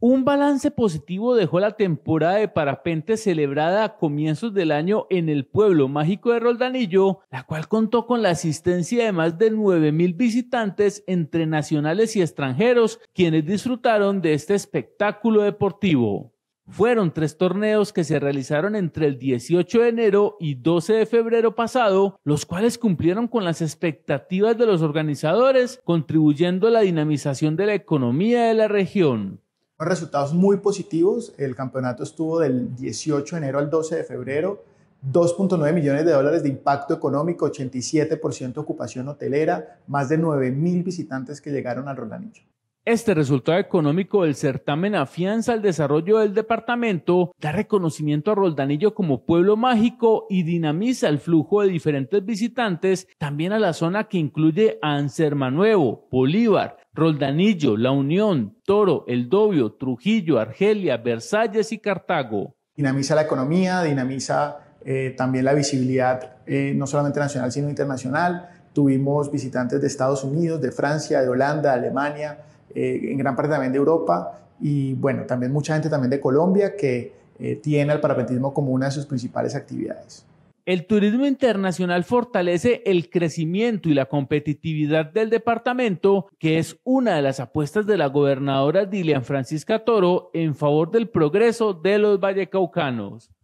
Un balance positivo dejó la temporada de parapente celebrada a comienzos del año en el pueblo mágico de Roldanillo, la cual contó con la asistencia de más de 9.000 visitantes entre nacionales y extranjeros, quienes disfrutaron de este espectáculo deportivo. Fueron tres torneos que se realizaron entre el 18 de enero y 12 de febrero pasado, los cuales cumplieron con las expectativas de los organizadores, contribuyendo a la dinamización de la economía de la región resultados muy positivos. El campeonato estuvo del 18 de enero al 12 de febrero. 2.9 millones de dólares de impacto económico, 87% ocupación hotelera, más de 9 mil visitantes que llegaron al Nicho este resultado económico del certamen afianza el desarrollo del departamento, da reconocimiento a Roldanillo como pueblo mágico y dinamiza el flujo de diferentes visitantes también a la zona que incluye a Ansermanuevo, Bolívar, Roldanillo, La Unión, Toro, El Dobio, Trujillo, Argelia, Versalles y Cartago. Dinamiza la economía, dinamiza eh, también la visibilidad eh, no solamente nacional sino internacional. Tuvimos visitantes de Estados Unidos, de Francia, de Holanda, Alemania, eh, en gran parte también de Europa y bueno, también mucha gente también de Colombia que eh, tiene al parapentismo como una de sus principales actividades. El turismo internacional fortalece el crecimiento y la competitividad del departamento, que es una de las apuestas de la gobernadora Dilian Francisca Toro en favor del progreso de los vallecaucanos.